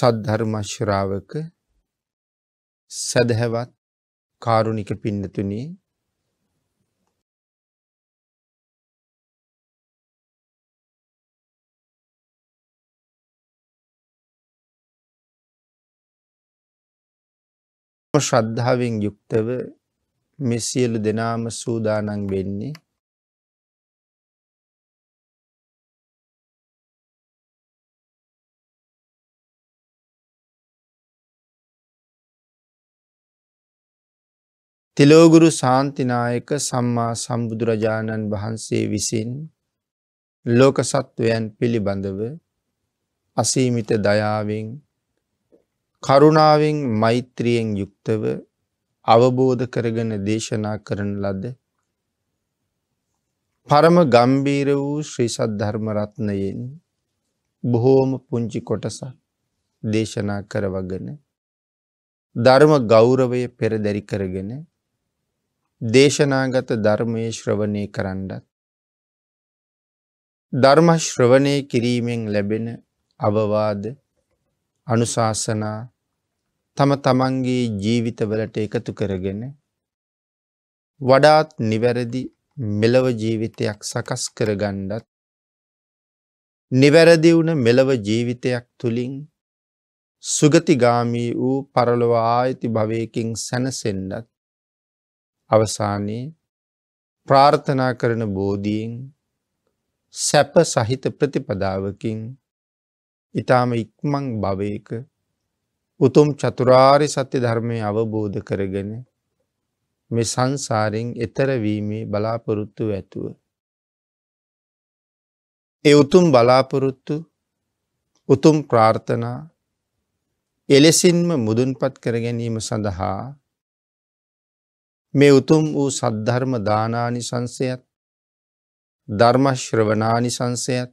සද්ධර්මශ්‍රාවක සැදහැවත් කාරුණික පින්නතුනේ ශ්‍රද්ධාවෙන් යුක්තව මේ සියලු දෙනාම සූදානම් වෙන්නේ තෙලෝගුරු සාන්තිනායක සම්මා සම්බුදුරජාණන් වහන්සේ විසින් ලෝක සත්වයන් පිළිබඳව අසීමිත දයාවෙන් කරුණාවෙන් මෛත්‍රියෙන් යුක්තව අවබෝධ කරගෙන දේශනා කරන ලද පරම ගම්බීර වූ ශ්‍රී සද්ධර්මරත්නයෙන් බොහෝම පුංචි කොටස දේශනා කරවගෙන ධර්ම ගෞරවය පෙරදැරි කරගෙන දේශනාගත ධර්මයේ ශ්‍රවණය කරන්නත්. ධර්ම ශ්‍රවණය කිරීමෙන් ලැබෙන අවවාද අනුශාසනා තම තමන්ගේ ජීවිතවලට එකතු කරගෙන වඩාත් නිවැරදි මෙලව ජීවිතයක් සකස් කරගණ්ඩත් නිවැරදි වුණ මෙලව ජීවිතයක් තුළින් සුගතිගාමී වූ පරලොව ආයති භවයකින් සැනසෙන්ඩත් අවසානයේ ප්‍රාර්ථනා කරන බෝධීෙන් සැප සහිත ප්‍රතිපදාවකින් ඊටාම ඉක්මන් භවයක උතුම් චතුරාරි සත්‍ය ධර්මය අවබෝධ කරගෙන මේ සංසාරෙන් එතර වීමේ බලාපොරොත්තු ඇතුව. ඒ උතුම් බලාපොරොත්තු උතුම් ප්‍රාර්ථනා එලෙසින්ම මුදුන්පත් කර ගැනීම සඳහා මේ උතුම් වූ සද්ධර්ම දානානි සංසයත් ධර්මශ්‍රවනානි සංසයත්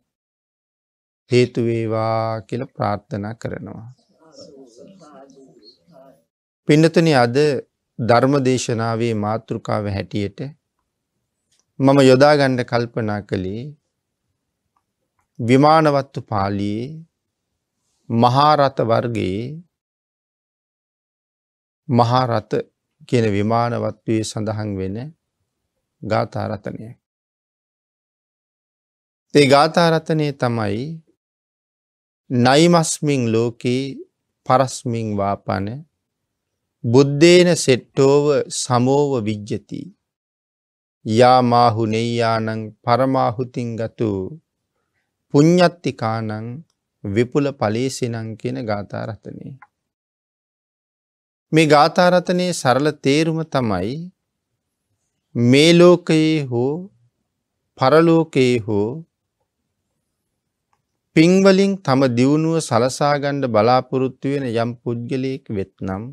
හේතුවේවා කියල ප්‍රාර්ථනා කරනවා. පිඩතන අද ධර්ම දේශනාවේ මාතෘකාව හැටියට මම යොදාගණ්ඩ කල්පනා කළේ විමානවත්තු පාලියේ මහාරත වර්ගයේ මහාරත කියන විමානවත්වයේ සඳහන් වෙන ගාථාරතනය. ඒ ගාථාරතනය තමයි නයිමස්මිං ලෝකයේ පරස්මිං වාපන බුද්ධේන සෙට්ටෝව සමෝව විජ්ජති යාමාහු නෙයානං පරමාහුතින් ගතු පුං්ඥත්තිකානං විපුල පලේසිනං කියෙන ගාථාරතනය. මේ ගාථාරතනයේ සරල තේරුම තමයි මේ ලෝකයේ හෝ පරලෝකයේ හෝ පින්වලින් තම දියුණුව සලසාගණ්ඩ බලාපොරොත්තු වෙන යම් පුද්ගලයෙක් වෙත්නම්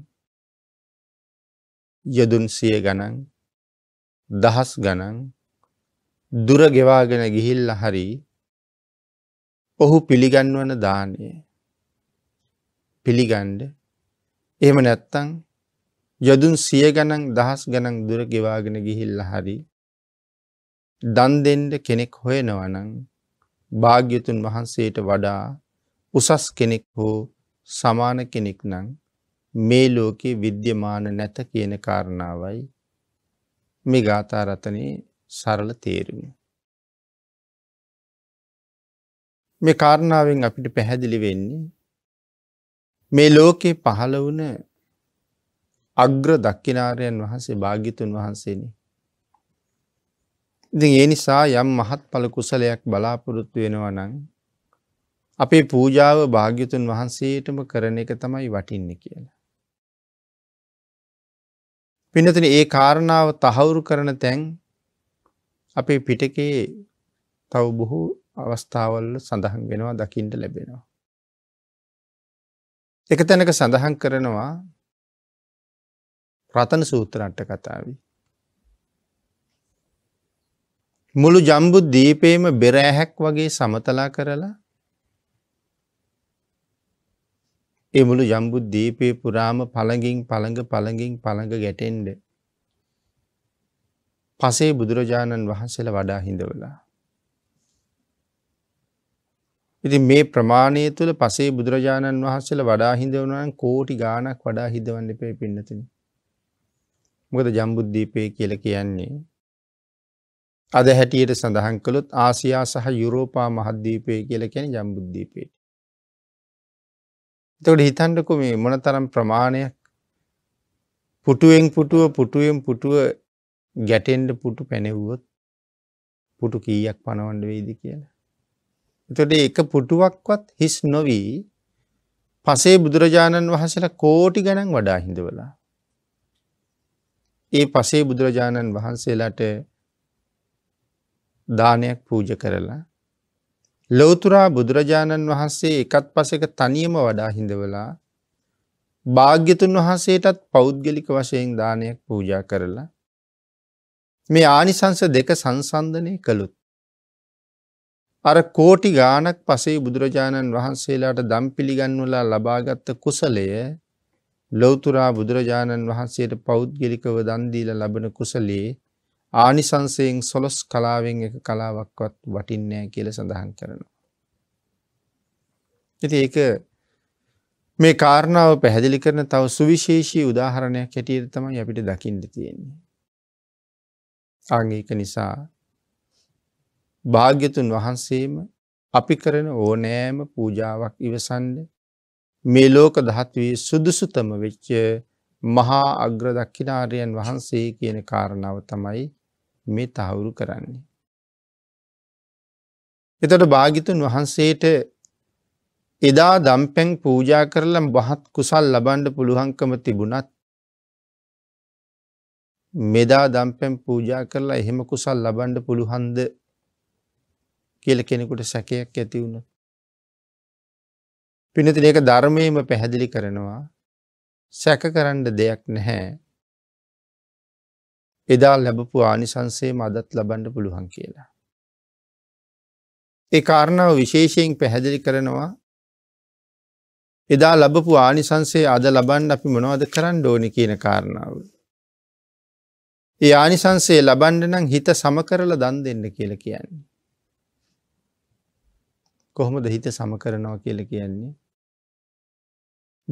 යදුන් සිය ගණන් දහස් ගණන් දුරගෙවාගෙන ගිහිල්ල හරි ඔහු පිළිගන්වන දානය පිළිගණ්ඩ එහෙම නැත්තං යොදුන් සිය ගණන් දහස් ගණන් දුර ගෙවාගෙන ගිහිල්ල හරි දන්දෙන්ඩ කෙනෙක් හොයනවනං භාග්‍යතුන් වහන්සේට වඩා උසස් කෙනෙක් හෝ සමාන කෙනෙක් නං මේ ලෝකේ විද්‍යමාන නැත කියන කාරණාවයි මේ ගාථාරතනයේ සරල තේරුම. මේ කාරණාවෙන් අපිට පැහැදිලි වෙන්නේ මේ ලෝකයේ පහළ වුණ අග්‍ර දක්කිනාරයන් වහන්සේ භාගිතුන් වහන්සේනි. ඉති ඒ නිසා යම් මහත් පල කුසලයක් බලාපොරොත්තු වෙනවා නං අපේ පූජාව භාග්‍යතුන් වහන්සේටම කරන එක තමයි වටින්න කියලා. පිනතින ඒ කාරණාව තහවුරු කරන තැන් අපේ පිටකේ තව බොහෝ අවස්ථාවල්ල සඳහන් වෙනවා දකිින්ට ලැබෙනවා. එක තැනක සඳහන් කරනවා රතන සූත්‍රණට්ට කතාව. මුළු ජම්බු දීපේම බෙරෑහැක් වගේ සමතලා කරලා එමුළු ජම්බු දීපේ පුරාම පළඟින් පළඟ පළඟින් පළඟ ගැටෙන්ඩ පසේ බුදුරජාණන් වහන්සේල වඩා හිඳවලා ඉතින් මේ ප්‍රමාණය තුළ පසේ බුදුරජාණන් වහන්සේලා වඩා හිඳවනවා නම් කෝටි ගාණක් වඩා හිඳවන්න ඉපේ පින්නතුනි. මොකද ජම්බුද්දීපේ කියලා කියන්නේ අද හැටියට සඳහන් කළොත් ආසියා සහ යුරෝපා මහද්දීපය කියලා කියන්නේ ජම්බුද්දීපේ. එතකොට හිතන්නකෝ මේ මොනතරම් ප්‍රමාණයක් පුටුවෙන් පුටුව පුටුවෙන් පුටුව ගැටෙන්න පුටු පැනෙව්වොත් පුටු කීයක් පනවන්න වෙයිද කියලා. එතොට එක පුටුවක්වත් හිස් නොවී පසේ බුදුරජාණන් වහසලා කෝටි ගණන් වඩා හිඳවලා. ඒ පසේ බුදුරජාණන් වහන්සේලාට දානයක් පූජ කරලා ලොවතුරා බුදුරජාණන් වහන්සේ එකත් පසක තනියම වඩා හිඳවලා භාග්‍යතුන් වහන්සේටත් පෞද්ගලික වශයෙන් දානයක් පූජා කරලා මේ ආනිසංස දෙක සංසන්ධනය කළුත් අර කෝටි ගානක් පසේ බුදුරජාණන් වහන්සේලාට දම් පිළිගන්වලා ලබාගත්ත කුසලය ලොවතුරා බුදුරජාණන් වහන්සේට පෞද්ගලිකව දන්දීල ලබන කුසලේ ආනිසංසයෙන් සොලොස් කලාවෙන් එක කලාවක්වත් වටින්නෑ කියල සඳහන් කරනවා. ඇති ඒක මේ කාරණාව පැහැදිලි කරන තව සුවිශේෂී උදාහරණයක් හැටියට තමයි අපිට දකිින්ට තියෙන්නේ. ආංගේක නිසා භාග්‍යතුන් වහන්සේම අපි කරන ඕනෑම පූජාවක් ඉවසන්න මේ ලෝක දහත්වී සුදුසුතම වෙච්ච මහා අග්‍ර දක්කිනාරයන් වහන්සේ කියන කාරණාව තමයි මේ තහවුරු කරන්නේ. එතට භාගිතුන් වහන්සේට එදා දම්පැන් පූජා කරලම් බහත් කුසල් ලබන්ඩ පුළුවන්කම තිබුණත් මෙදා දම්පැම් පූජා කරලා එහෙම කුසල් ලබන්ඩ පුළුහන්ද කියලා කෙනෙකුට සැකයක් ඇති වුණොත්. පිනතින ඒක ධර්මයේම පැහැදිලි කරනවා සැක කරන්න දෙයක් නැහැ. එදා ලැබපු ආනිසංසයම අදත් ලබන්න පුළුවන් කියලා. ඒ කාරණාව විශේෂයෙන් පැහැදිලි කරනවා එදා ලබපු ආනිසංසේ අද ලබන්න අපි මොනවද කරන්න ඕනි කියන කාරණාව. ඒ ආනිසංසේ ලබන්න නම් හිත සම කරලා දන් දෙන්න කියල කියන්නේ. කොහොමද හිත සම කරනවා කියලා කියන්නේ.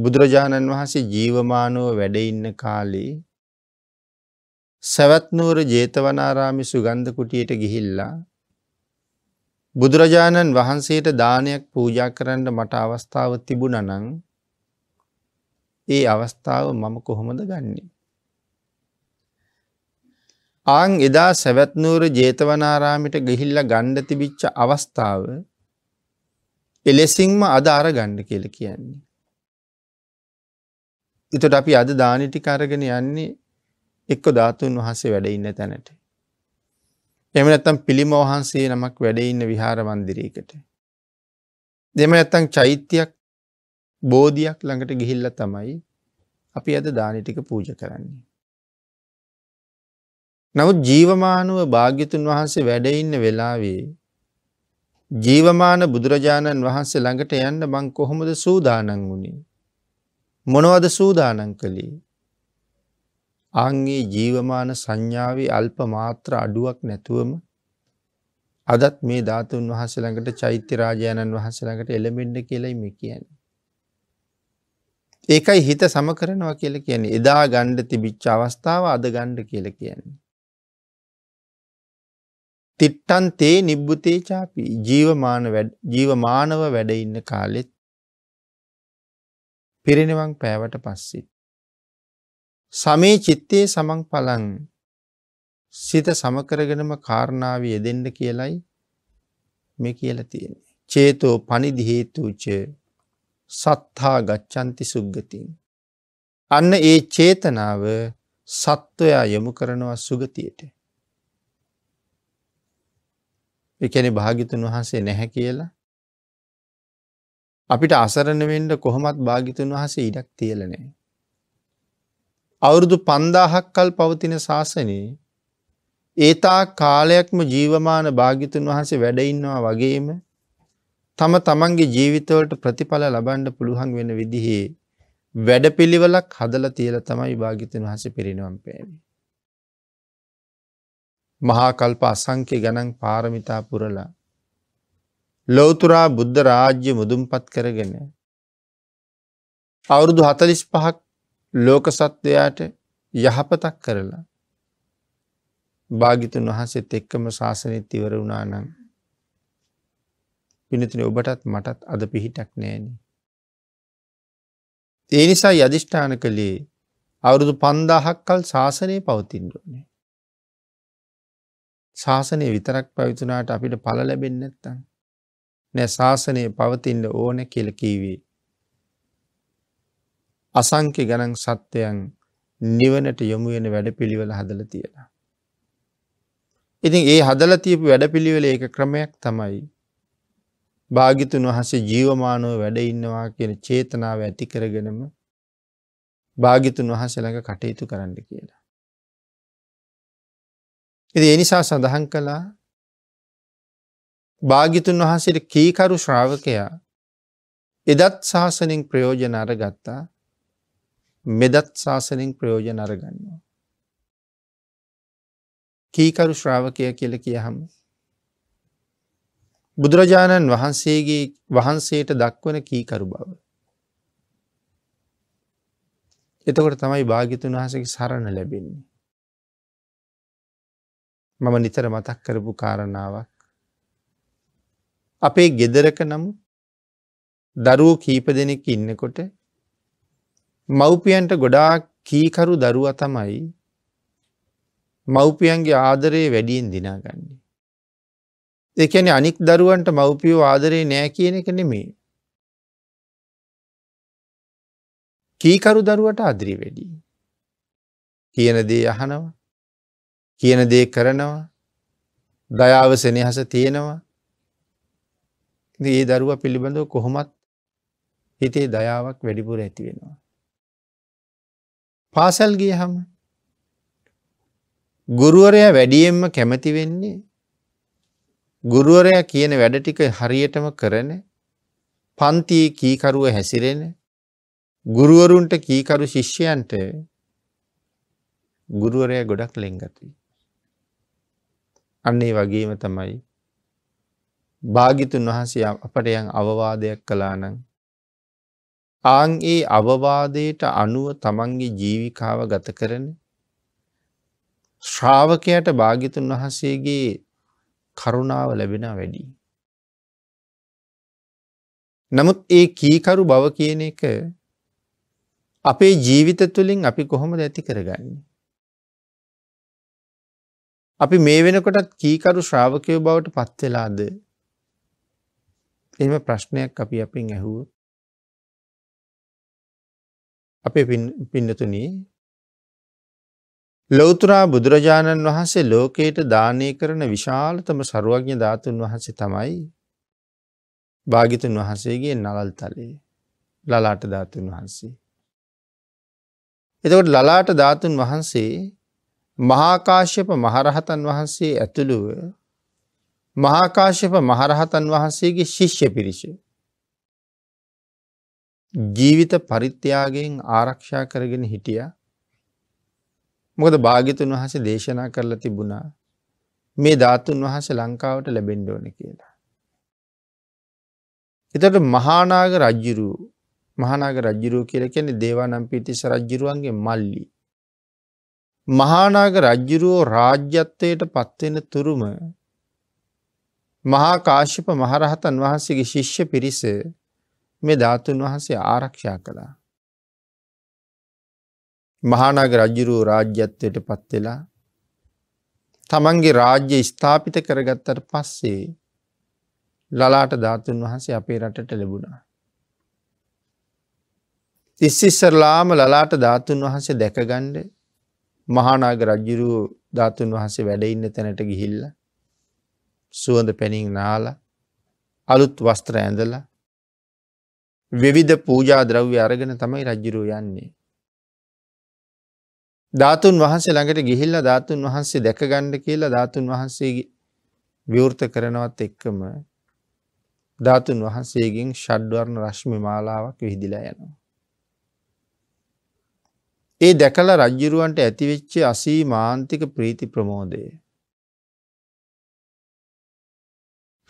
බුදුරජාණන් වහන්සේ ජීවමානව වැඩ ඉන්න කාලේ සවැත්නුවර ජේතවනාරාමි සුගන්ධ කුටියට ගිහිල්ලා බුදුරජාණන් වහන්සේට දානයක් පූජා කරන්න මට අවස්ථාව තිබුණනං ඒ අවස්ථාව මම කොහොමද ගන්නේ. ආං එදා සැවැත්නූර ජේතවනාරාමිට ගිහිල්ල ගණ්ඩ තිබිච්ච අවස්ථාව එලෙසින්ම අද අරගන්න කියල කියන්නේ. එතට අපි අද දානටික අරගෙන යන්නේ එක්ක ධාතුන් වහන්සේ වැඩඉන්න තැනට. එම ඇත්තම් පිළිම වහන්සේ නමක් වැඩඉන්න විහාර වන්දිරීකට. දෙම ඇත්තං චෛත්‍යයක් බෝධයක් ළඟට ගිහිල්ල තමයි අපි ඇද දානටික පූජ කරන්නේ. නමුත් ජීවමානුව භාග්‍යතුන් වහන්සේ වැඩඉන්න වෙලාවේ ජීවමාන බුදුරජාණන් වහන්සේ ළඟට යන්න මං කොහොමද සූදානන් වුණේ. මොනවද සූදානන් කළේ. අංගේ ජීවමාන සංඥාවේ අල්ප මාත්‍ර අඩුවක් නැතුවම අදත් මේ ධාතුන් වහස ළඟට චෛත්‍ය රාජාණන් වහස ළඟට එළමෙන්ඩ කියලයි මේ කියන. ඒකයි හිත සම කරනවා කියල කියන්නේ එදා ගණ්ඩ තිබිච්ච අවස්ථාව අද ගණ්ඩ කියල කියන්නේ. තිට්ටන් තේ නිබ්බුතේ චාපි ජීවමාන ජීවමානව වැඩ ඉන්න කාලෙත් පිරිනිවන් පෑවට පස්සේ සමේ චිත්තේ සමන් පලන් සිත සමකරගෙනම කාරණාව යෙදෙන්න කියලයි මේ කියලා තියෙන්නේ. චේතෝ පනිදි හේතුච සත්තා ගච්ඡanti සුග්ගතින් අන්න ඒ චේතනාව සත්වයා යොමු කරනවා සුගතියට එකැනෙ භාගිතුන් වහන්සේ නැහැ කියලා. අපිට අසරණවෙන්ට කොහොමත් භාගිතුන් වහසේ ඉඩක් තියලනේ. අවුරුදු පන්දාහක් කල් පවතින ශාසනයේ ඒතා කාලයක්ම ජීවමාන භාගිතුන් වහන්සේ වැඩඉන්නවා වගේම තම තමන්ගේ ජීවිතවලට ප්‍රතිඵල ලබන්ඩ පුළුවන් වෙන විදිහේ වැඩ පිළිවලක් හදල තියල තමයි භාගිතන් වහස පිරිනවම් පේවි. මහාකල්ප අසංකය ගණන් පාරමිතා පුරලා. ලෝතුරා බුද්ධ රාජ්‍ය මුදුම්පත් කරගෙන. අවුරුදු හතලිස් පහක් ලෝක සත්වයාට යහපතක් කරලා. භාගිතුන් වහන්සේත් එක්කම ශාසනයත් ඉවර වුණා නම්. පිනතින ඔබටත් මටත් අද පිහිටක් නෑනි. ඒ නිසා යදිෂ්ඨාන කළේ අවුරුදු පන්දාහක් කල් ශාසනය පවතින්ඩුවනේ. ශාසනය විතරක් පැවිතුනාට අපිට පල ලැබෙන් නැත්තන්. නෑ ශාසනය පවතින්ට ඕන කෙලකීවේ. අසංකෙ ගණන් සත්‍යයන් නිවනට යොමුුවෙන වැඩ පිළිවෙල හදල තියෙන. ඉතින් ඒ හදල තියපු වැඩ පිළිවෙල ඒක ක්‍රමයක් තමයි. භාගිතුන් වහසේ ජීවමානෝ වැඩඉන්නවා කියෙන චේතනාව ඇති කරගෙනම භාගිතුන් වහසළඟ කටයුතු කරන්න කියලා. එති එනිසා සඳහන් කළා භාගිතුන් වහන්සේට කීකරු ශ්‍රාවකයා එදත් ශාසනින් ප්‍රයෝජන අරගත්තා මෙදත් ශාසනින් ප්‍රයෝජන අරගන්නවා. කීකරු ශ්‍රාවකය කියල කියහම. බුදුරජාණන් වහන්සේගේ වහන්සේට දක්වන කීකරු බව. එතකොට තමයි භාගිතුන් වහසකි සරණ ලැබෙන්නේ. මම නිතර මතක් කරපු කාරණාවක්. අපේ ගෙදරක නමු දරුවෝ කීප දෙනෙක් ඉන්නකොට මව්පියන්ට ගොඩා කීකරු දරුව තමයි මව්පියන්ගේ ආදරයේ වැඩියෙන් දිනාගන්නේ. දෙකැන අනික් දරුවන්ට මව්පියෝ ආදරේ නෑ කියන එක නෙමේ. කීකරු දරුවට අදරි වැඩි. කියන දේ අහනවා කියන දේ කරනවා දයාව සෙනහස තියෙනවා ඒ දරුව පිළිබඳව කොහොමත් හිතේ දයාවක් වැඩිපුර ඇතිවෙනවා. පාසල් ගිය හම ගුරුවරය වැඩියෙන්ම කැමති වෙන්නේ ගුරුවරය කියන වැඩ ටික හරියටම කරන පන්තියේ කීකරුව හැසිරෙන ගුරුවරුන්ට කීකරු ශිෂ්‍යයන්ට ගුරුවරය ගොඩක් ලෙංගතුයි. අන්නේ වගේම තමයි භාගිතුන් වහන්සේ අපට යම් අවවාදයක් කළා නම් ආන් ඒ අවවාදයට අනුව තමන්ගේ ජීවිකාව ගත කරන ශ්‍රාවකයට භාගිතුන් වහන්සේගේ කරුණාව ලැබෙන වැඩි. නමුත් ඒ කීකරු බව කියන එක අපේ ජීවිත තුළින් අපි කොහොමද ඇති කරගන්නේ. අපි මේ වෙනකොටත් කීකරු ශ්‍රාවකයෝ බවට පත්වෙලාද. එම ප්‍රශ්නයක් අපි අපින් ඇහුව. අපේ පින්නතුන ලොවතුරා බුදුරජාණන් වහන්සේ ලෝකයට දානය කරන විශාලතම සරුවඥ ධාතුන් වහන්සේ තමයි භාගිතුන් වහන්සේගේ නලල් තලේ ලලාට ධාතුන් වහන්සේ. එතකොට ලලාට ධාතුන් වහන්සේ මහාකාශ්‍යප මහරහතන් වහන්සේ ඇතුළුව මහාකාශ්‍යප මහරහතන් වහන්සේගේ ශිෂ්‍ය පිරිස. ජීවිත පරිත්‍යයාගෙන් ආරක්ෂා කරගෙන හිටිය මොකද භාගිතුන් වහස දේශනා කරලා තිබුණා මේ ධාතුන් වහස ලංකාවට ලැබෙන්ඩෝන කියලා. එතට මහානාග රජ්ජුරූ මහනාග රජ්ජුරූ කියල කෙනෙ දේවානම් පිටිස රජ්ජුරුවන්ගේ මල්ලි මහානාග රජ්ජුරුවෝ රාජ්‍යත්වයට පත්වෙන තුරුම මහා කාශ්‍යප මහරහතන් වහන්සේගේ ශිෂ්‍ය පිරිස මේ ධාතුන් වහන්සේ ආරක්ෂා කළා. මහානාග රජ්ජුරුවෝ රාජ්‍යත්වයට පත්වෙලා තමන්ගේ රාජ්‍ය ස්ථාපිත කරගත්තට පස්සේ ලලාට ධාතුන් වහන්සේ අපේ රටට ලැබුණා. ඉස්සිස්සරලාම ලලාට ධාතුන් වහන්සේ දැකගණ්ඩ මහානාග රජ්ජිරූ ධාතුන් වහන්සේ වැඩඉන්න තැනට ගිහිල්ල සුවඳ පැනින් නාල අලුත් වස්ත්‍ර ඇඳල විවිධ පූජා ද්‍රව්‍ය අරගෙන තමයි රජ්ජිරූ යන්නේ. ධාතුන් වහන්සේ ළඟට ගිහිල්ල ධාතුන් වහන්සේ දැකගණ්ඩ කියලා ධාතුන් වහන්සේගේ විවෘත කරනවත් එක්කම ධාතුන් වහන්සේගෙන් ෂඩ්වර්ණ රශ්මි මාලාවක් විහිදිලා යනවා. ඒ දැකල රජ්ජිරුවන්ට ඇතිවෙච්ච අසී මාන්තික ප්‍රීති ප්‍රමෝදය.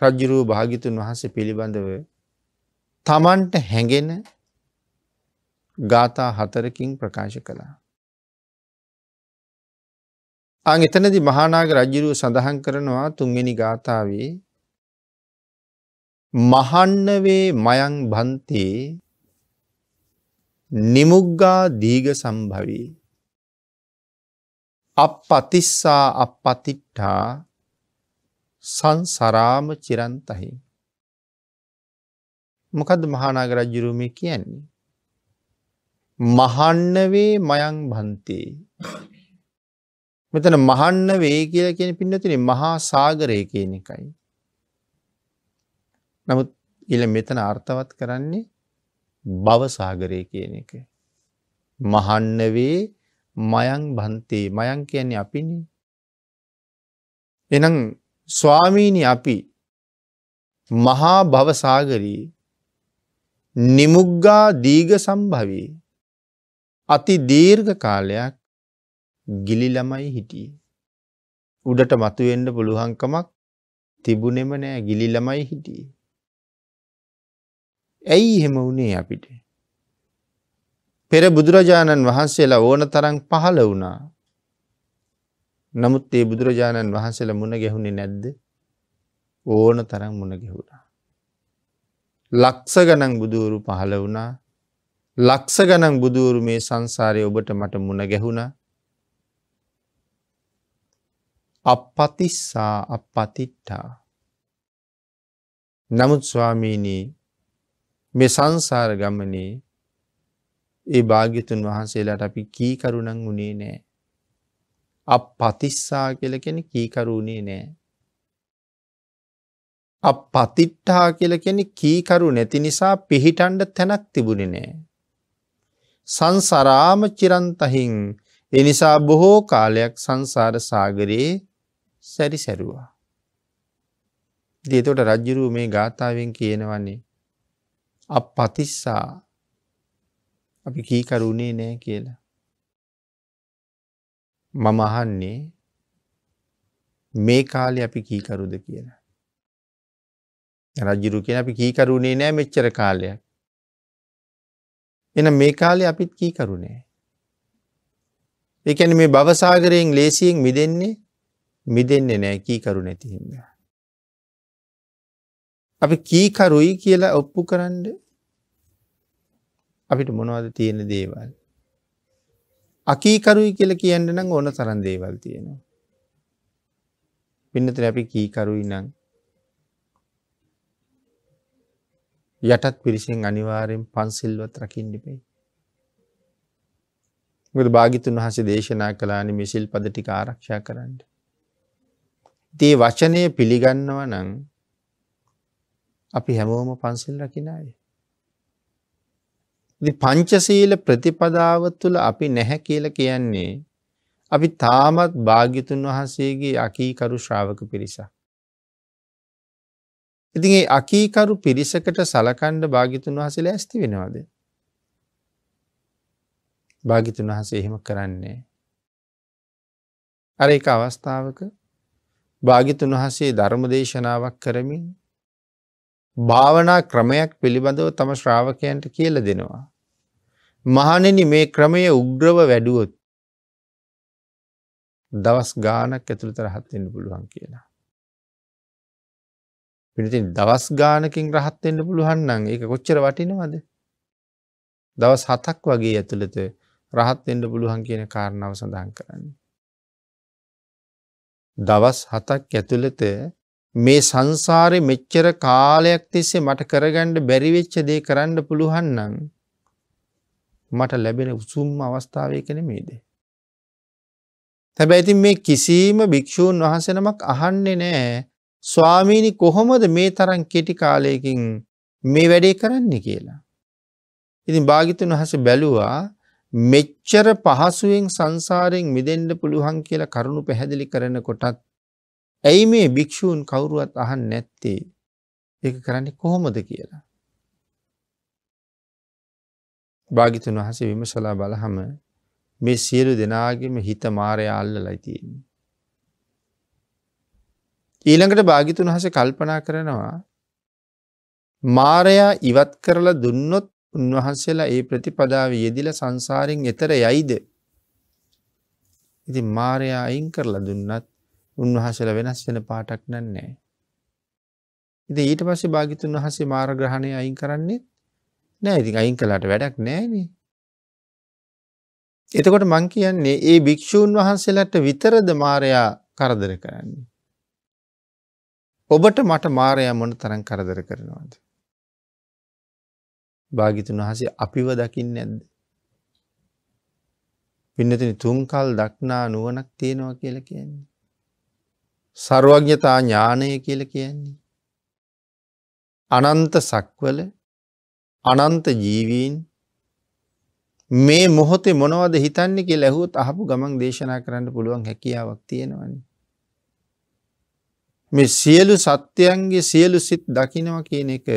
රජ්ජිරූ භාගිතුන් වහන්සේ පිළිබඳව තමන්ට හැඟෙන ගාථා හතරකින් ප්‍රකාශ කළා. අං එතනදි මහානාග රජ්ජිරුව සඳහන් කරනවා තුන්වෙනි ගාථාවේ මහන්නවේ මයං බන්තේ නිමුග්ගා දීග සම්භවී. අපපතිස්සා අපපතිට්ටා සංසරාම චිරන්තහි. මොකද මහානාගරජ්ජුරුමය කියන්නේ. මහන්නවේ මයං භන්තේ. මෙතන මහන්න වේ කියල කියෙන පින්නතින මහා සාගරය කියන එකයි. නමුත් ඉල මෙතන අර්ථවත් කරන්නේ භවසාගරය කියන එක. මහන්නවේ මයං බන්තේ මයං කියන්නේ අපිනේ. එනම් ස්වාමීණි අපි මහා භවසාගරී නිමුග්ගා දීග සම්භවී අති දීර්ඝ කාලයක් ගිලිලමයි හිටිය. උඩට මතුවෙන්ඩ පුළුහංකමක් තිබුණෙම නෑ ගිලිලමයි හිටියේ. ඇයි එහෙම වුණේ අපිට. පෙර බුදුරජාණන් වහන්සේලා ඕන තරන් පහළ වුණා. නමුත් ඒ බුදුරජාණන් වහන්සේලා මුණ ගැහුණේ නැද්ද ඕන තරම් මුණ ගැහුණා. ලක්ස ගනන් බුදුවරු පහළ වුණා ලක්ස ගනන් බුදුවරු මේ සංසාරය ඔබට මට මුණ ගැහුණා අපපතිස්සා අපපතිට්ටා නමුත් ස්වාමීනී මේ සංසාර ගමනේ ඒ භාග්‍යතුන් වහන්සේලාට අපි කීකරුණං වුණේ නෑ. අප පතිස්සා කියල කෙන කීකරුණේ නෑ. අප පතිට්ටා කියල කෙන කීකරු නැති නිසා පිහිටන්ඩ තැනක් තිබුණි නෑ. සංසරාම චිරන්තහින් එනිසා බොහෝ කාලයක් සංසාර සාගරයේ සැරිසැරුවා. දේතොට රජ්ජුරුව මේ ගාථාවෙන් කියනවන්නේ අප පතිස්සා අපි කීකරුණේ නෑ කියලා. මම අහන්නේ මේ කාලෙ අපි කීකරුද කියලා. රජ්ජුරු කියන අපි කීකරුණේ නෑ මෙච්චර කාලයක්. එන මේ කාලේ අපිත් කීකරුණේ. එකැන මේ බවසාගරයෙන් ලේසියෙන් මිදෙන්නේ මිදෙන්නේ නෑ කීකරු නැතිහින්දා. අපි කීකරුයි කියලා ඔප්පු කරන්න අපිට මොනවද තියෙන දේවල්. අකීකරුයි කියල කියන්න නම් ඕන තරන් දේවල් තියෙනවා. පින්නතර අපි කීකරුයි නං. යටත් පිරිසිෙන් අනිවාරයෙන් පන්සිල්වත් රකිින්ඩිපෙයි. ගද භාගිතුන් වහස දේශනා කලාන මිසිල් පදටික ආරක්ෂා කරන්න. දේ වචනය පිළිගන්නව නං අපි හැමෝම පන්සිල් රකින අය. පංචසීල ප්‍රතිපදාව තුළ අපි නැහැ කියල කියන්නේ අපි තාමත් භාගිතුන් වහන්සේගේ අකීකරු ශ්‍රාවක පිරිසා. ඉතිගේ අකීකරු පිරිසකට සලකණ්ඩ භාගිතුන් වහසේ ඇස්ති වෙනවාද. භාගිතුන් වහසේ එහෙම කරන්නේ. අර එක අවස්ථාවක භාගිතුන් වහසේ ධර්ම දේශනාවක් කරමින් භාවනා ක්‍රමයක් පිළිබඳව තම ශ්‍රාවකයන්ට කියල දෙනවා. මහනෙන මේ ක්‍රමය උග්‍රව වැඩුවොත් දවස් ගානක් ඇතුළත රහත්වෙන්න පුළුවන් කියලා. පිනතින් දවස් ගානකින් රහත්වෙන්න පුළුවන්න්නන් ඒ කොච්චර වටිනවද. දවස් හතක් වගේ ඇතුළත රහත්වෙන්ඩ පුළුවන් කියන කාරණාව සඳහන් කරන්න. දවස් හතක් ඇතුළත මේ සංසාරේ මෙච්චර කාලයක් තිස්සේ මට කරගන්න බැරි වෙච්ච දේ කරන්න පුළුවන් නම් මට ලැබෙන උසුම් අවස්ථාවයක නෙමේද. හැබැයි ඉතින් මේ කිසිම භික්ෂූන් වහන්සේ නමක් අහන්නේ නැහැ ස්වාමීනි කොහොමද මේ තරම් කෙටි කාලයකින් මේ වැඩේ කරන්නේ කියලා. ඉතින් භාග්‍යතුන් වහන්සේ බැලුවා මෙච්චර පහසුවෙන් සංසාරයෙන් මිදෙන්න පුළුවන් කියලා කරුණු පැහැදිලි කරනකොටත් ඇයි මේ භික්‍ෂූන් කවුරුවත් අහන් නැත්තේ ඒ කරන්නේ කොහොමද කියලා. භාගිතුන් වහසේ විමසලා බලහම මේ සියලු දෙනාගෙම හිත මාරය අල්ල ලයිතියෙන්. ඊළඟට භාගිතුන් වහස කල්පනා කරනවා මාරයා ඉවත් කරලා දුන්නොත් උන්වහන්සේලා ඒ ප්‍රතිපදාව යෙදිල සංසාරෙන් එතර යයිද. ඉති මාරයා අයින් කරලා දුන්නත් උන්වහසල වෙනස් වෙන පාටක් නැන්නේ. ඉද ඊට පස්සේ භාගිතුන් වහසේ මාරග්‍රහණය අයින් කරන්නේ නෑ ඉතින් අයින් කලාට වැඩක් නෑනේ. එතකොට මං කියන්නේ ඒ භික්‍ෂූන් වහන්සේලට විතරද මාරයා කරදර කරන්නේ. ඔබට මට මාරයා මොන තරන් කරදර කරනවාද. භාගිතුන් වහසේ අපිව දකිින් නැද්ද. පින්නතින තුන්කල් දක්නා නුවනක් තියෙනවා කියල කියන්නේ. සරුවඥතා ඥානය කියල කියන්නේ. අනන්ත සක්වල අනන්ත ජීවීන් මේ මොහොතේ මොනවද හිතන්නේ කිය ලැහුත් අහපු ගමන් දේශනා කරන්න පුළුවන් හැකියාවක් තියෙනවනි. මේ සියලු සත්‍යයන්ගේ සියලු සිත් දකිනව කියන එක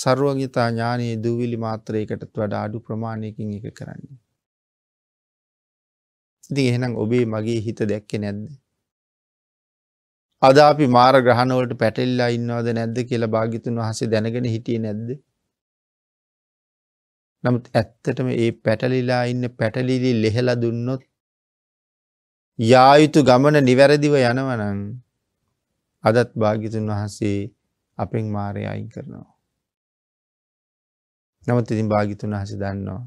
සරුවගතා ඥානයේ දූවිලි මාත්‍රයකටත් වඩ අඩු ප්‍රමාණයකින් එක කරන්නේ. ඉති එහෙනම් ඔබේ මගේ හිත දැක්කෙ නැද්ද. අද අපි මාර ග්‍රහණවලට පැටල්ලා ඉන්නවාද නැද්ද කියලා භාගිතුන් වහසේ දැනගෙන හිටිය නැද්ද. නමුත් ඇත්තටම ඒ පැටලිලා ඉන්න පැටලිලි ලෙහෙල දුන්නොත් යායුතු ගමන නිවැරදිව යනවනන් අදත් භාගිතුන් වහන්සේ අපෙන් මාරය අයින් කරනවා. නමුත් ඉතින් භාගිතුන් වහස දන්නවා.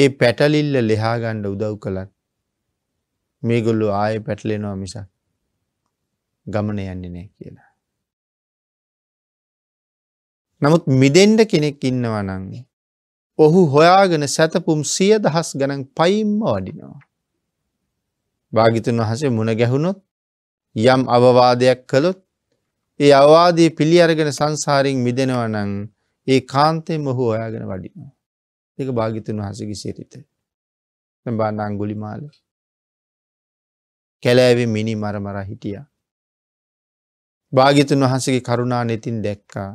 ඒ පැටලිල්ල ලෙහාගණ්ඩ උදව් කළත් මේගොල්ලු ආය පැටලෙනවා මිසක් ගමන යන්නේ නෑ කියලා. නමුත් මිදෙන්ඩ කෙනෙක් ඉන්නවනන්නේ. ඔහු හොයාගෙන සැතපුම් සිය දහස් ගනන් පයිම්ම වඩිනවා. භාගිතුන් වහසේ මුණ ගැහුණොත් යම් අවවාදයක් කළොත් ඒ අවවාදී පිළි අරගෙන සංසාරෙන් මිදෙනවනං ඒ කාන්තය මොහු ඔයාගෙන වඩිනවා. එක භාගිතුන් වහසකි සිරිත. බාන්න අංගුලි මාල. කැලෑවි මිනි මරමර හිටියා. භාගිතුන් වහන්සගේ කරුණා නෙතින් දැක්කා.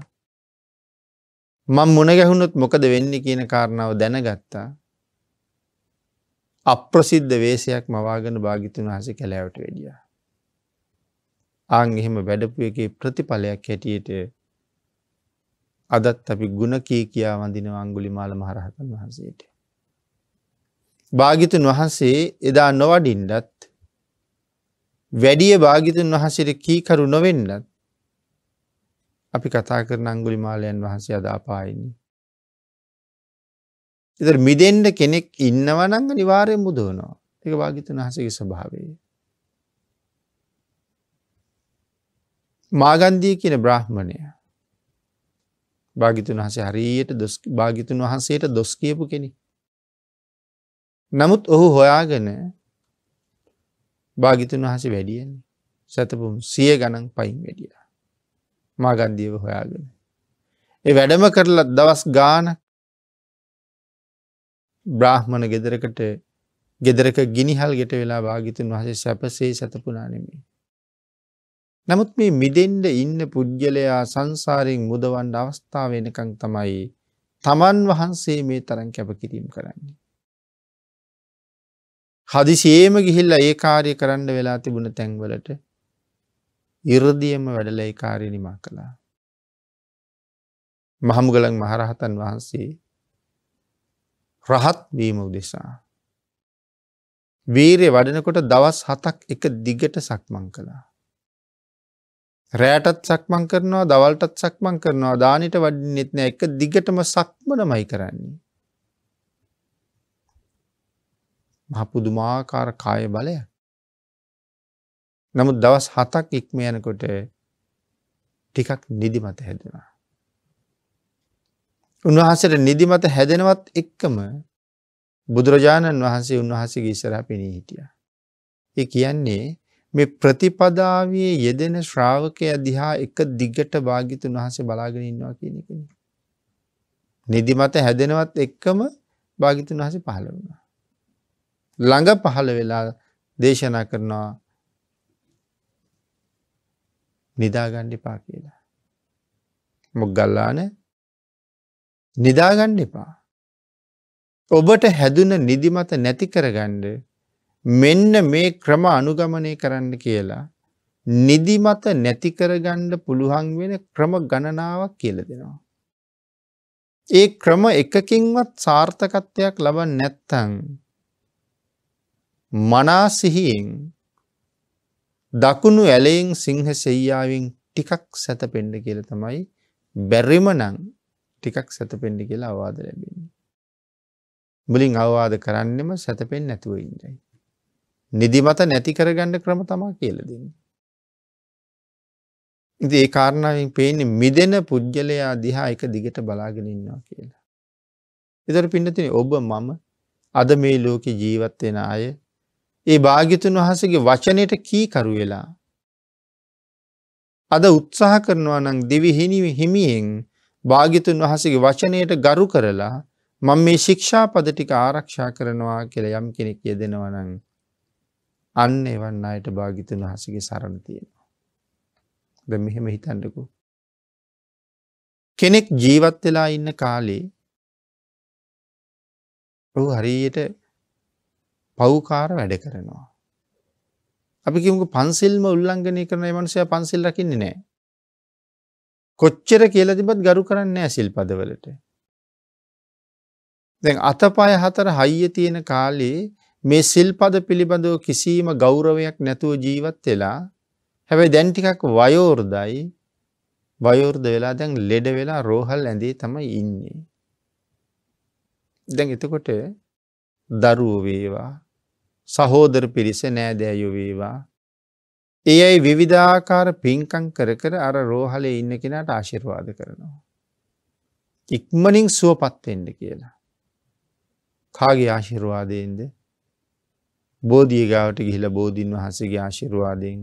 මං මුණගැහුණුත් මොකද වෙන්න කියන කාරණාව දැනගත්තා. අප්‍රසිද්ධ වේශයක් මවාගෙන භාගිතුන් වහස කැලෑවට වැඩිය. ආං එහෙම වැඩපු එක ප්‍රතිඵලයක් හැටියට අදත් අපි ගුණ කී කියා වඳින අංගුලි මාල මහරහතන් වහන්සේට. භාගිතුන් වහන්සේ එදා නොවඩින්ඩත් වැඩිය භාගිතුන් වහසට කීකරු නොවෙන්නත් අපි කතා කරන අංගුලි මාලයන් වහන්සේ අදාපායින්නේ. එතර මිදෙන්ඩ කෙනෙක් ඉන්නවනංග නිවාරය මුදුවනවා එක භාගිතුන් වහසගේ ස්භාවේ. මාගන්දී කියන බ්‍රහ්මණය භාගිතුන් වහසේ හරියට භාගිතුන් වහන්සේට දොස් කියපු කෙනෙ. නමුත් ඔහු හොයාගෙන භාගිතුන් වහස වැඩියන්නේ සැතපුම් සිය ගණන් පයින් වැඩිය. මාගන්දීව හොයාගෙන. ඒ වැඩම කරලා දවස් ගාන බ්‍රාහ්මණ ගෙදරකට ගෙදරක ගිනිහල් ගෙට වෙලා භාගිතුන් වහසේ සැපසේ සැතපුනානෙමේ. නමුත් මේ මිදෙන්ඩ ඉන්න පුද්ගලයා සංසාරයෙන් මුදවන්ඩ අවස්ථාවෙනකං තමයි තමන් වහන්සේ මේ තරන් කැපකිරීම් කරන්නේ. හදිසියේම ගිහිල්ල ඒ කාරය කරන්න වෙලා තිබුණ තැන්වලට ඉරදියම වැඩල ඒ කාරය නිමා කළා. මහමුගලන් මහරහතන් වහන්සේ රහත් වීම උදෙසා. වීරය වඩනකොට දවස් හතක් එක දිගට සක්මං කළා. රෑටත් සක්මං කරනවා දවල්ටත් සක්මං කරනවා දානට වඩින්නෙත්න එක දිගටම සක්මන මයි කරන්නේ. මහපුදුමාකාර කාය බලය. නමුත් දවස් හතක් ඉක්ම යනකොට ටිකක් නිදිමත හැදෙනවා. උන්වහන්සට නිදිමත හැදෙනවත් එක්කම බුදුරජාණන් වහන්සේ උන්වහසේ ඉස්සරහ පෙනී හිටිය. ඒ කියන්නේ මේ ප්‍රතිපදාවේ යෙදෙන ශ්‍රාවකය දිහා එක දිගට භාගිතුන් වහසේ බලාගෙන ඉන්නවා කියනකෙන. නිදිමත හැදෙනවත් එක්කම භාගිතුන් වහසේ පහළ වුණා. ළඟ පහළ වෙලා දේශනා කරනවා නිදාගණ්ඩිපා කියලා. මොක්ගල්ලාන නිදාගණ්ඩිපා. ඔබට හැදුන නිදිමත නැති කරගණ්ඩ මෙන්න මේ ක්‍රම අනුගමනය කරන්න කියලා නිදිමත නැතිකරගණ්ඩ පුළුවන් වෙන ක්‍රම ගණනාවක් කියල දෙනවා. ඒ ක්‍රම එකකින්වත් සාර්ථකත්වයක් ලබ නැත්තං මනාසිහියෙන් දකුණු ඇලයෙන් සිංහ සෙයියාවෙන් ටිකක් සැතපෙන්ඩ කියල තමයි බැරිමනං ටිකක් සැතපෙන්ඩි කියලා අවාද ලැබෙන. බලින් අවවාද කරන්නෙම සැතපෙන් නැතුව ඉන්දයි. නිදිමත නැති කරගණ්ඩ ක්‍රම තමා කියලදන්න. ඉති ඒ කාරණාවෙන් පේන මිදෙන පුද්ගලයා දිහා එක දිගට බලාගෙන ඉන්නවා කියලා. එතර පින්නතින ඔබ මම අද මේ ලෝක ජීවත්වෙන අය ඒ භාගිතුන් වහසගේ වචනයට කීකරු වෙලා. අද උත්සාහ කරනවා නං දෙවිහිනිව හිමියෙන් භාගිතුන් වහසගේ වචනයට ගරු කරලා මං මේ ශික්ෂා පදටික ආරක්ෂා කරනවා කියල යම් කෙනෙක් යෙදෙනවනං අන්න එවන්න අයට භාගිතුන් වහසගේ සරණ තියෙනවා. ද මෙහෙම හිතන්නකු. කෙනෙක් ජීවත් වෙලා ඉන්න කාලේ ඔහු හරියට පෞකාර වැඩ කරනවා. අපි කිමක පන්සිල්ම උල්ලංඝනය කරන මනුසය පන්සිල් රකින්නේ නෑ. කොච්චර කියල තිබත් ගරු කරන්න ඇසිල් පදවලට. දැන් අතපාය හතර හයිය තියෙන කාලේ මේ සිල්පද පිළිබඳව කිසිීම ගෞරවයක් නැතුව ජීවත් වෙලා හැබැයි දැන්ටිකක් වයෝර්දයි වයෝර්ද වෙලා දැන් ලෙඩ වෙලා රෝහල් ඇඳේ තමයි ඉන්නේ. දැන් එතකොට දරුව වේවා සහෝදර පිරිස නෑදෑයු වේවා. ඒ අයි විවිධාකාර පින්කං කර කර අර රෝහලේ ඉන්න කෙනට ආශිර්වාද කරනවා. ඉක්මනින් සුවපත්වෙන්න කියලා. කාගේ ආශිරවාදයෙන්ද බෝධිය ගාවට ගිහිල බෝධීන් වහන්සේගේ ආශිරවාදයෙන්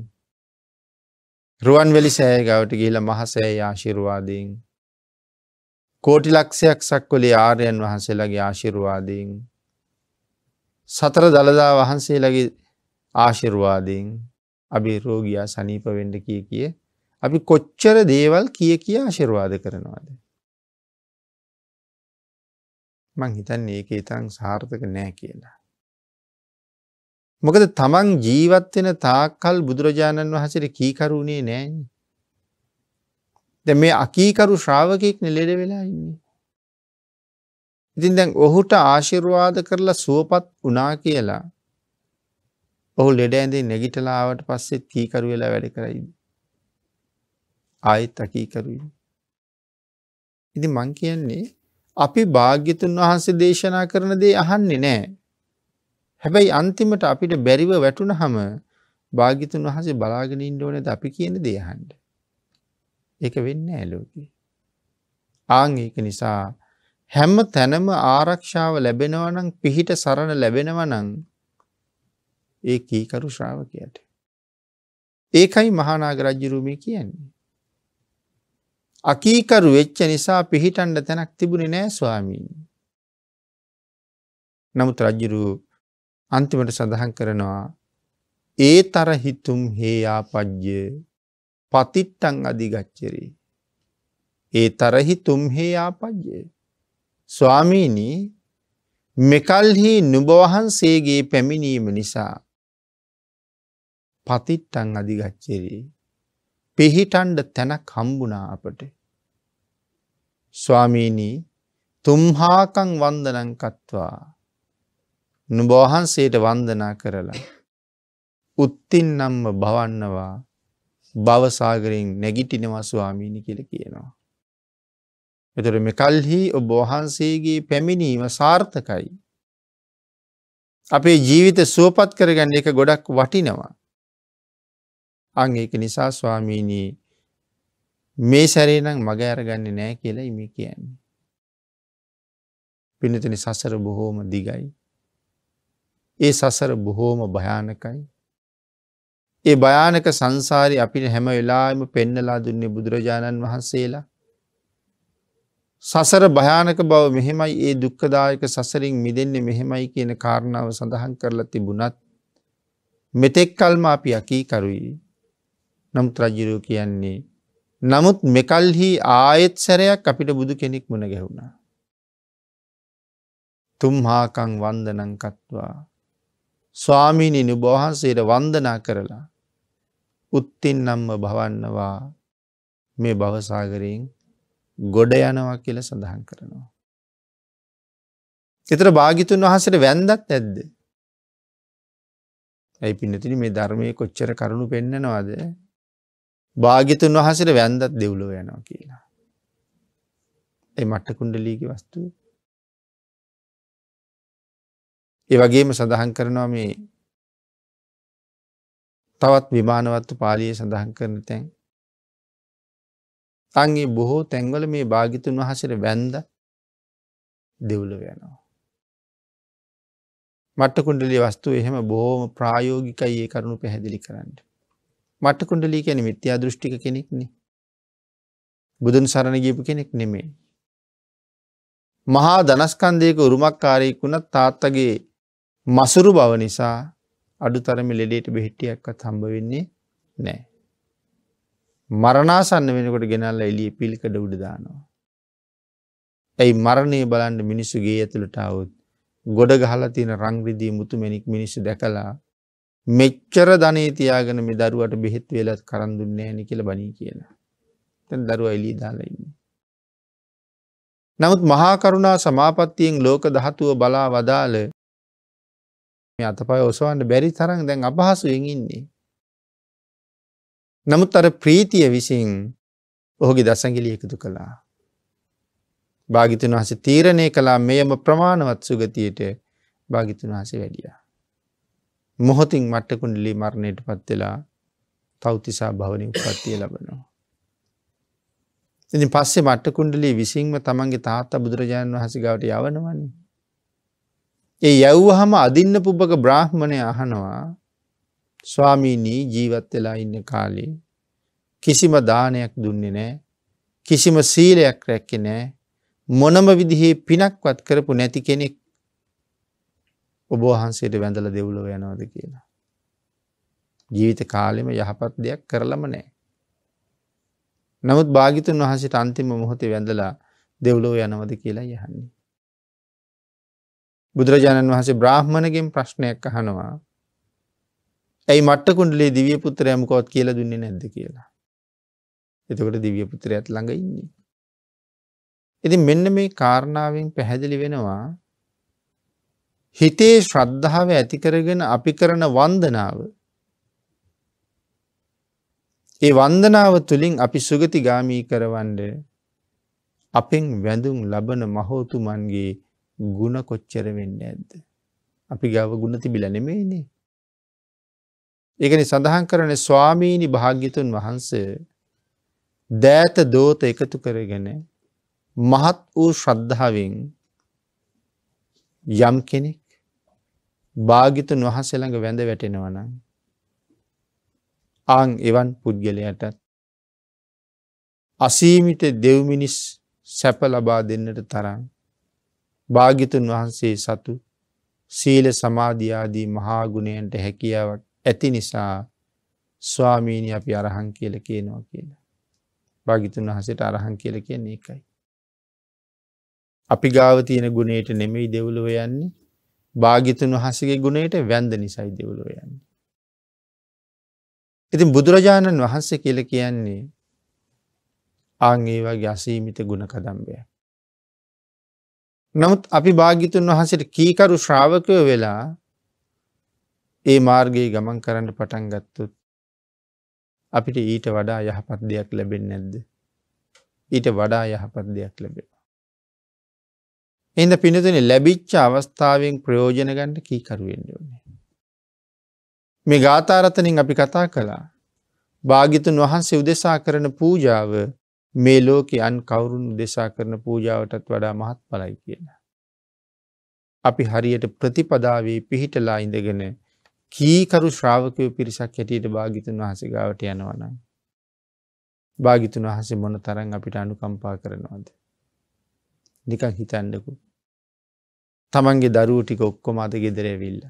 රුවන් වැලි සෑය ගවට ගිහිල මහසෑය ආශිරවාදයෙන් කෝටි ලක්ෂයක් සක්වලේ ආරයන් වහන්සේලගේ ආශිරවාදයෙන් සතර දළදා වහන්සේලගේ ආශිර්වාදයෙන් අපි රෝගයා සනීප වෙන්ඩ කිය කිය අපි කොච්චර දේවල් කිය කිය ආශිර්වාද කරනවාද. මං හිතන් ඒක ඉතන් සාර්ථක නෑ කියලා. මොකද තමන් ජීවත්වෙන තාක්කල් බුදුරජාණන් වහසට කීකරුණේ නෑන්. දැ මේ අකීකරු ශ්‍රාවකයෙක් නෙලෙඩ වෙලා ඉන්නේ. ඉතින් දැන් ඔහුට ආශිර්වාද කරලා සුවපත් වනා කියලා ඔහු ලෙඩ ඇඳේ නැගිටලාවට පස්සෙත් කීකරු වෙලා වැඩ කරයිද. ආයෙත් අකීකරුයි. ඉති මං කියන්නේ අපි භාග්‍යතුන් වහන්සේ දේශනා කරන දේ අහන්නෙ නෑ. හැබැයි අන්තිමට අපිට බැරිව වැටුණ හම භාගිතුන් වහසේ බලාගෙන ඉන්ඩෝන ද අපි කියන දේහන්ට. එක වෙන්න ඇලෝකි. ආං ඒක නිසා හැම තැනම ආරක්ෂාව ලැබෙනවා නම් පිහිට සරණ ලැබෙනවා නම් ඒ කීකරු ශ්‍රාවකයාට. ඒකයි මහානාග රජු මේ කියන්නේ. අකීකරු වෙච්ච නිසා පිහිටන්න තැනක් තිබුණේ නෑ ස්වාමීනි. නමුත් රජුරු අන්තිමට සඳහන් කරනවා ඒ තර හිතුම් හේයා පජ්්‍ය පතිට්ටං අධිගච්චරී. ඒ තරහි තුම්හේ ආපජ්ජය. ස්වාමීනී මෙකල්හි නුබවහන්සේගේ පැමිණීම නිසා පතිට්ටන් අධිගච්චරී පිහිටන්ඩ තැනක් හම්බුනා අපට ස්වාමීනී තුම්හාකං වන්දනංකත්වා නුබෝහන්සේට වන්දනා කරලා උත්තින්නම්ම භවන්නවා බවසාගරෙන් නැගිටිනවා ස්වාමීනි කියල කියනවා. එතර මෙකල්හි ඔබ වහන්සේගේ පැමිණීම සාර්ථකයි. අපේ ජීවිත සුවපත් කරගන්න එක ගොඩක් වටිනවා. අං ඒක නිසා ස්වාමීනී මේ සැරේනම් මග ඇරගන්න නෑ කියලා ඉමි කියන්නේ. පිනතන සසර බොහෝම දිගයි. ඒ සසර බොහෝම භයානකයි. ඒ භයානක සංසාරි අපිට හැම වෙලාම පෙන්නලා දුන්නේ බුදුරජාණන් වහන්සේලා සසර භයානක බව මෙහෙමයි ඒ දුක්කදායක සසරින් මිදෙන්නේ මෙහෙමයි කියන කාරණාව සඳහන් කරලා තිබුණත් මෙතෙක් කල්ම අපි අකීකරුයි නමුත් රජිරූ කියන්නේ නමුත් මෙකල්හි ආයෙත් සැරයක් අපිට බුදු කෙනෙක් මුණ ගැහුණා. තුම්හාකං වන්දනංකත්වා ස්වාමීණි නුබවහන්සේට වන්දනා කරලා උත්තින් නම්ම භවන්නවා මේ භවසාගරයෙන් ගොඩ යනවා කියල සඳහන් කරනවා. එතර භාගිතුන් වහසට වැන්දත් නැද්ද. ඇයි පිනතින මේ ධර්මය කොච්චර කරුණු පෙන්නනවාද භාගිතුන් වහසට වැන්දත් දෙව්ලෝ යනවා කියලා. ඇ මට්ටකුන්ඩ ලීගි වස්තු. ඒ වගේම සඳහන් කරනවා මේ තවත් විමානවත්තු පාලිය සඳහන් කරන තැන් තන්ගේ බොහෝ තැන්වල මේ භාගිතුන් වහසර බැන්ද දෙව්ල වෙනවා. මට්ටකුන්ඩලි වස්තු එහෙම බෝම ප්‍රායෝගිකයි ඒ කරුණු පැහැදිලි කරන්න. මට්ටකුන්ඩලි කැන මිත්‍යා දෘෂ්ටික කෙනෙක්නෙ. බුදුන් සරණ ගීපු කෙනෙක් නෙමේ. මහා දනස්කන්දයක උරුමක් කාරයෙක් වුණත් තාත්තගේ මසුරු බව නිසා අඩු තරම ලෙඩේට බෙහිට්ටියක්වත් හම්බ වෙන්නේ නෑ. මරණාසන්න වෙනකොට ගෙනල්ල එලිය පිළිකඩ උඩදානවා. ඇයි මරණය බලන්ඩ මිනිස්සු ගේ ඇතුළට අවුත් ගොඩ ගහලා තියෙන රංග්‍රදී මුතුමැනික් මිනිස්සු දැකලා මෙච්චර ධනේ තියාගෙන මේ දරුවට බෙහෙත් වෙලත් කරන් දුන්නේ නැහෙනි කියලා බණී කියලා. දැන් දරුවා එළිය දාලා ඉන්නේ. නමුත් මහා කරුණා සමාපත්තියෙන් ලෝක ධාතුව බලා වදාළ මේ අතපය ඔසවන්න බැරි තරම් දැන් අපහසුයෙන් ඉන්නේ. නමුත් අර ප්‍රීතිය විසින් ඔහුගේ දසගිලි එකතු කළා. භාගිතුන් වහස තීරණය කලා මෙයම ප්‍රමාණවත් සුගතියට භාගිතුන් වහසේ වැඩිය. මොහොතින් මට්ටකුණඩලි මරණයට පත්වෙලා තෞතිසා භවනින් පත්තිය ලබනවා. ඉති පස්සේ මට්ටකුණ්ඩලි විසින්ම තමන්ගේ තාත්තා බුදුරජාණන් වහස ගවට යවනවන්නේ. ඒ යව්වහම අදින්න පුබ්බක බ්‍රාහ්මණය අහනවා ස්වාමීනී ජීවත් වෙලා ඉන්න කාලේ කිසිම දානයක් දුන්නේ නෑ කිසිම සීලයක් රැක්කෙ නෑ මොනම විදිහේ පිනක්වත් කරපු නැති කෙනෙක් ඔබහන්සේට වැඳල දෙවුලව යනවාද කියලා. ජීවිත කාලෙම යහපත් දෙයක් කරලම නෑ. නමුත් භාගිතුන් වහන්සට අන්තිම මොහොතේ වැඳලා දෙව්ලෝ යනවද කියලා යහන්නේ. බුදුරජාණන් වහසේ බ්‍රාහ්මණගෙන් ප්‍රශ්නයක් අහනවා ඇයි මට්ටකුන්ඩලේ දිවිය පුත්‍රයමකොත් කියලා දුන්නේ නැද්ද කියලා. එතකොට දිවිය පුත්‍ර ඇත් ළඟ ඉන්නේ. ඉති මෙන්න මේ කාරණාවෙන් පැහැදිලි වෙනවා හිතේ ශ්‍රද්ධාව ඇතිකරගෙන අපි කරන වන්දනාව ඒ වන්දනාව තුළින් අපි සුගති ගාමී කරවන්ඩ අපෙන් වැඳුම් ලබන මහෝතුමන්ගේ ගුණ කොච්චර වෙන්න ඇද්ද. අපි ගාව ගුණ තිබිල නෙමේනේ ඒකනි සඳහන් කරන ස්වාමීණි භාග්‍යතුන් වහන්ස දෑත දෝත එකතු කරගෙන මහත් වූ ශ්‍රද්ධාවෙන් යම් කෙනෙක් භාගිතුන් වහන්සේළඟ වැඳ වැටෙනවනම් ආං එවන් පුද්ගලයටත් අසීමිට දෙව්මිනිස් සැප ලබා දෙන්නට තරම් භාගිතුන් වහන්සේ සතු සීල සමාධයාදී මහාගුණයන්ට හැකියාවක් ඇති නිසා ස්වාමීණි අපි අරහන් කියල කියනවා කියලා. භාගිතුන් වහසට අරහන් කියල කියන්නේ එකයි. අපි ගාව තියෙන ගුණේට නෙමෙයි දෙවුලව යන්නේ භාගිතුන් වහසගේ ගුණයට වැන්ද නිසයි දෙවුලව යන්නේ. ඉතින් බුදුරජාණන් වහන්සේ කියල කියන්නේ ආංගේ වගේ අසීමිත ගුණ කදම්බයක්. නමුත් අපි භාගිතුන් වහසට කීකරු ශ්‍රාවකය වෙලා ඒ මාර්ගයේ ගමන් කරන්න පටන් ගත්තුත් අපිට ඊට වඩා යහපත් දෙයක් ලැබෙන් නැද්ද. ඊට වඩා යහපත් දෙයක් ලැබෙන. එද පිනතුන ලැබිච්ච අවස්ථාවෙන් ප්‍රයෝජන ගණ්ඩ කීකරුවෙන්ඩ ඕනේ. මේ ගාථාරතනින් අපි කතා කළා භාගිතුන් වහන්සේ උදෙසා කරන පූජාව මේ ලෝක අන් කවුරුන් උදෙසා කරන පූජාවටත් වඩා මහත් පලයි කියලා. අපි හරියට ප්‍රතිපදාවේ පිහිටලා ඉඳගෙන කීකරු ශ්‍රාවකය පිරිසක් හැටියට භාගිතුන් වහස ගාවට යනවනයි. භාගිතුන් වහසේ මොන තරන් අපිට අනුකම්පා කරනවාද. නිකං හිතන්නකු. තමන්ගේ දරුව ටික ඔක්කොම අද ගෙදරැවිල්ල.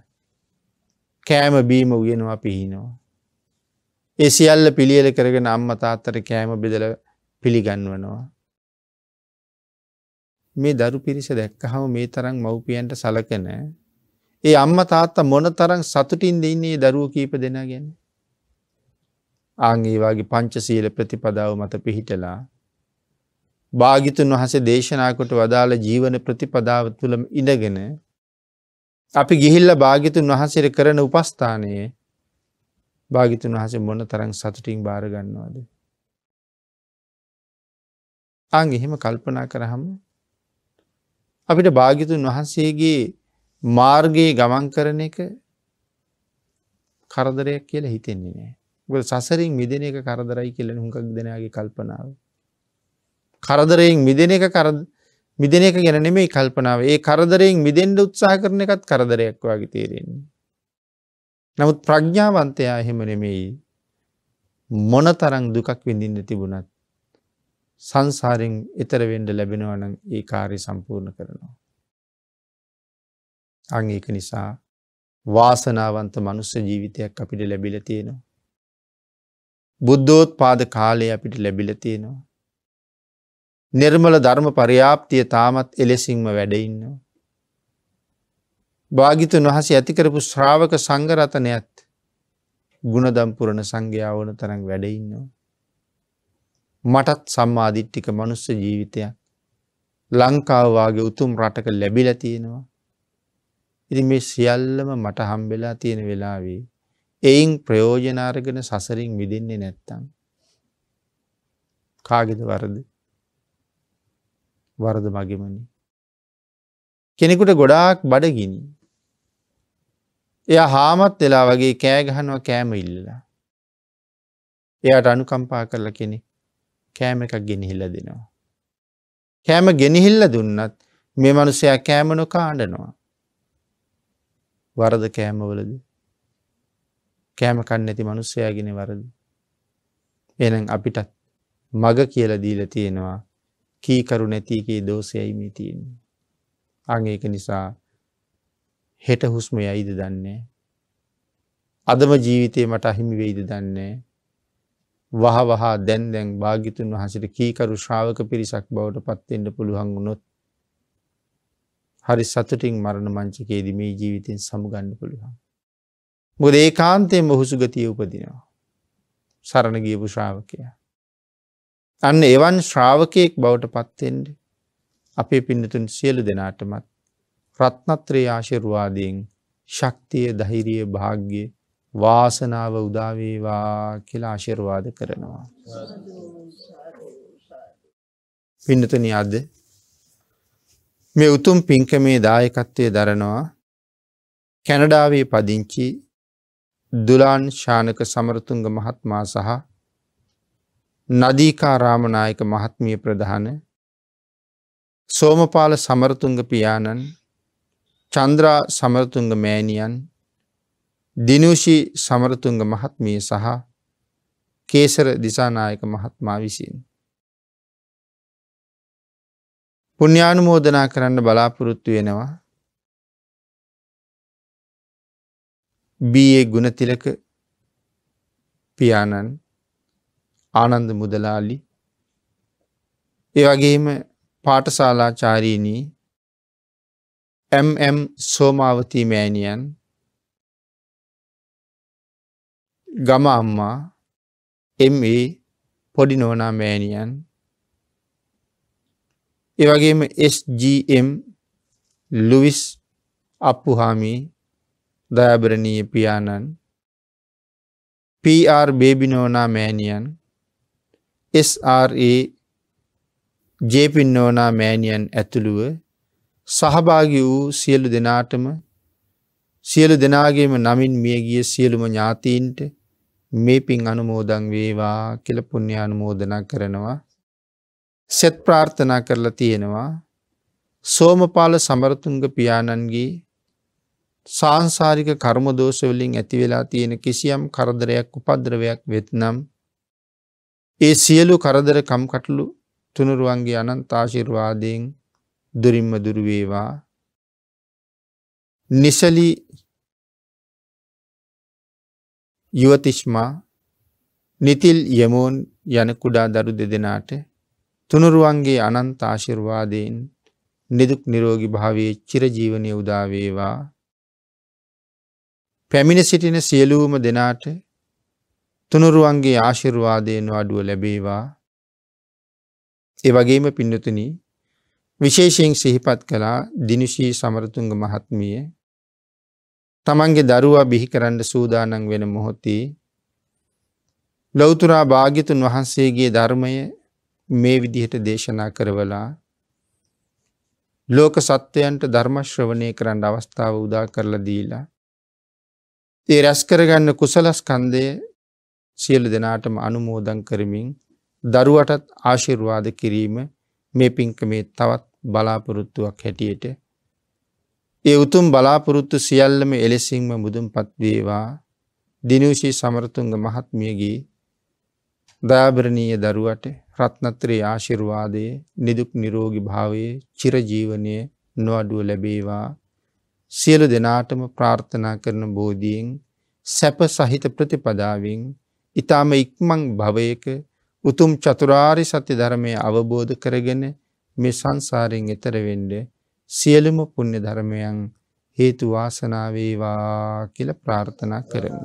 කෑම බීම වගෙනවා පිහිනවා. ඒ සියල්ල පිළියල කරගෙන අම්ම තාත්තර කෑම බෙදල පිළිගන්වනවා. මේ දරු පිරිස දැක්ක හම මේ තරම් මව්පියන්ට සලකනෑ ඒ අම්ම තාත්තා මොන තරං සතුටින් දෙන්නේ දරුව කීප දෙනා ගැන. ආංගේවාගේ පංචසීල ප්‍රතිපදාව මත පිහිටලා. භාගිතුන් වහසේ දේශනාකොට වදාළ ජීවන ප්‍රතිපදාව තුළම ඉඩගෙන අපි ගිහිල්ල භාගිතුන් වහන්සේර කරන උපස්ථානයේ භාගිතුන් වහසේ මොන තරං සතුටින් භාරගන්නවාද. ආං එහෙම කල්පනා කරහම අපිට භාගිතුන් වහන්සේගේ මාර්ගයේ ගමන් කරන එක කරදරයක් කියලා හිතෙන්නේ නෑ. ගොල සසරින් මිදෙන එක කරදරයි කියලන හුඟක් දෙනගේ කල්පනාව. කරදරයෙන් මිදෙන එක මිදෙන එක ගැන නෙමෙයි කල්පනාව ඒ කරදරයෙන් මිදෙන්ඩ උත්සා කරන එකත් කරදරයක් වගේ තේරෙන්නේ. නමුත් ප්‍රඥාවන්තයා එහෙම නෙමෙයි මොන තරං දුකක් විඳින්න තිබුණත් සංසාරෙන් එතරවෙන්ඩ ලැබෙනවනම් ඒ කාරය සම්පූර්ණ කරනවා. අංඒක නිසා වාසනාවන්ත මනුස්ස ජීවිතයක් අපිට ලැබිල තියෙනවා. බුද්ධෝත් පාද කාලය අපිට ලැබිල තියෙනවා. නිර්මල ධර්ම පරියාප්තිය තාමත් එලෙසිංම වැඩඉන්නවා. භාගිතුන් වහස ඇතිකරපු ශ්‍රාවක සංගරතනයත් ගුණදම්පුරණ සංඝ්‍යාවන තරන් වැඩඉන්නවා. මටත් සම්මාධිට්ටික මනුස්ස ජීවිතයක් ලංකාවවාගේ උතුම් රටක ලැබිල තියෙනවා. ඉති මේ සියල්ලම මට හම්බෙලා තියෙන වෙලාවේ. එයින් ප්‍රයෝජනාරගෙන සසරින් විදින්නේ නැත්තම්. කාගෙද වරද වරද මගෙමනි. කෙනෙකුට ගොඩාක් බඩගිනි. එය හාමත් වෙලා වගේ කෑගහනුව කෑම ඉල්ලලා. එයාට අනුකම්පා කරලා කෙනෙ කෑම එකක් ගෙනහිල්ල දෙනවා. කෑම ගෙනහිල්ල දුන්නත් මේ මනුසයා කෑමනො කාණ්ඩනවා. වරද කෑමවලද කෑමකන්න ඇති මනුස්සයාගෙන වරද. එනම් අපිටත් මග කියල දීල තියෙනවා කීකරු නැතිකේ දෝසයයිමී තියන්නේ. අංඒක නිසා හෙට හුස්ම යයිද දන්නේ. අදම ජීවිතය මට අහිමි වෙයිද දන්නේ. වහ වහා දැන්දැන් භාගිතුන් වහසට කීකරු ශ්‍රාවක පිරිසක් බවට පත්තෙන්ට පුළුවන් වුණොත් හරි සතුටින් මරණ මංචකයේද මේ ජීවිතෙන් සමුගන්න පුළුවන්. මොද ඒ කාන්තයෙන් බොහුසුගතිය උපදිනවා. සරණ ගියපු ශ්‍රාවකය. අන්න එවන් ශ්‍රාවකයෙක් බවට පත්තෙන්ට අපේ පින්නතුන් සියලු දෙනාටමත් ප්‍රත්නත්‍රයේ ආශිරවාදයෙන් ශක්තිය දහිරිය භාග්‍ය වාසනාව උදාවේවා කියලා ආශිර්වාද කරනවා. පින්නතන අද මේ උතුම් පින්කමේ දායකත්වය දරනවා කැනඩාවේ පදිංචි දුලාන් ශානක සමරතුංග මහත්මා සහ නදීකා රාමනායක මහත්මිය ප්‍රධාන සෝමපාල සමරතුංග පියාණන් චන්ද්‍රා සමරතුංග මෑණියන් දිනුෂී සමරතුංග මහත්මිය සහ කේසර දිසානායක මහත්මා විසින්. පුුණ්‍යානුමෝදනා කරන්න බලාපොරොත්තු වෙනවා. බයේ ගුණතිලක පියාණන් ආනන්ද මුදලාලි ඒවගේම පාටශාලා චාරීණී ඇම්ම් සෝමාවතී මෑණියන් ගම අම්මා එම්ඒ පොඩි නෝනා මෑණියන් ඒවගේම SGM ලුවිස් අප්පුහාමි දයාබරණීය පියාණන් පR බේබිනෝනා මෑනියන් SRA ජේපින්නෝනා මෑනියන් ඇතුළුව සහභාගි වූ සියලු දෙනාටම සියලු දෙනාගේම නමින් මියගිය සියලුම ඥාතීන්ට මේ පින් අනුමෝදන් වේවා කියල පුුණ්‍ය අනුමෝදනා කරනවා සෙත් ප්‍රාර්ථනා කරලා තියෙනවා සෝමපාල සමරතුන්ග පියාණන්ගේ සංසාරික කර්මදෝෂවලින් ඇතිවෙලා තියෙන කිසියම් කරදරයක් උපද්‍රවයක් වෙත්නම් ඒ සියලු කරදර කම්කටලු තුනුරුවන්ගේ අනන්තාශිර්වාදයෙන් දුරින්ම දුරුවේවා නිසලි යුවතිෂ්මා නිතිල් යමෝන් යන කුඩා දරු දෙදෙනාට තුනුරුවන්ගේ අනන්ත ආශිර්වාදයෙන් නිදුක් නිරෝගි භාවයේ චිරජීවනය උදාවේවා පැමිණ සිටින සියලූම දෙනාට තුනුරුවන්ගේ ආශිර්වාදයෙන් අඩුව ලැබේවා එවගේම පින්නතුන විශේෂයෙන් සිහිපත් කළා දිනිශී සමරතුන්ග මහත්මිය තමන්ගේ දරුවා බිහි කරන්න සූදානන් වෙන මොහොතේ ලෞතුරා භාගිතුන් වහන්සේගේ ධර්මය මේ විදිහට දේශනා කරවලා ලෝක සත්වයන්ට ධර්මශ්‍රවණය කරන්න අවස්ථාව උදා කරලා දීලා. ඒ රැස් කරගන්න කුසලස්කන්දය සියලු දෙනාටම අනුමෝදන් කරමින් දරුවටත් ආශිර්වාද කිරීම මේ පින්කමේ තවත් බලාපොරොත්තුවක් හැටියට. ඒ උතුම් බලාපොරොත්තු සියල්ලම එලෙසිංම මුදුම් පත්වේවා දිනූෂී සමරතුන්ග මහත්මියගේ දාභරණීය දරුවට රත්නත්‍රයේ ආශිර්වාදයේ නිදුක් නිරෝගි භාවයේ චිරජීවනය නොවඩුව ලැබේවා සියලු දෙනාටම ප්‍රාර්ථනා කරන බෝධීෙන් සැප සහිත ප්‍රතිපදාවෙන් ඊටාම ඉක්මන් භවයක උතුම් චතුරාරි සත්‍ය ධර්මය අවබෝධ කරගෙන මේ සංසාරයෙන් එතර වෙන්න සියලුම පුණ්‍ය ධර්මයන් හේතු වාසනා වේවා කියලා ප්‍රාර්ථනා කරමු.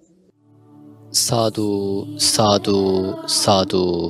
サード、サード、サード。